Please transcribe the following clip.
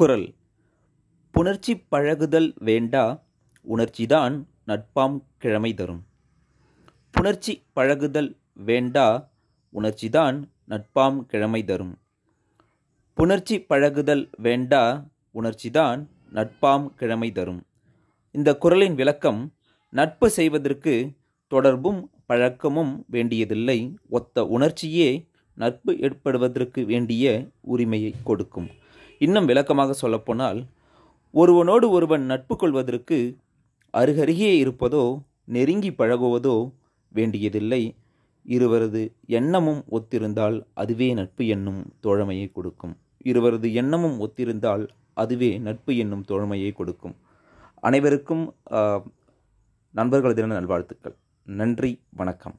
குரல் புணர்ச்சி பழகுதல் வேண்டா உணர்ச்சிதான் நட்பாம் கிழமை தரும் புணர்ச்சி பழகுதல் வேண்டா உணர்ச்சிதான் நட்பாம் கிழமை தரும் புணர்ச்சி பழகுதல் வேண்டா உணர்ச்சிதான் நட்பாம் கிழமை தரும் இந்த குரலின் விளக்கம் நட்பு செய்வதற்கு தொடர்பும் பழக்கமும் வேண்டியதில்லை ஒத்த உணர்ச்சியே நட்பு ஏற்படுவதற்கு வேண்டிய உரிமையை கொடுக்கும் இன்னும் விளக்கமாக சொல்லப்போனால் ஒருவனோடு ஒருவன் நட்பு கொள்வதற்கு அருகருகே இருப்பதோ நெருங்கி பழகுவதோ வேண்டியதில்லை இருவரது எண்ணமும் ஒத்திருந்தால் அதுவே நட்பு என்னும் தோழமையை கொடுக்கும் இருவரது எண்ணமும் ஒத்திருந்தால் அதுவே நட்பு என்னும் தோழமையை கொடுக்கும் அனைவருக்கும் நண்பர்களது நல்வாழ்த்துக்கள் நன்றி வணக்கம்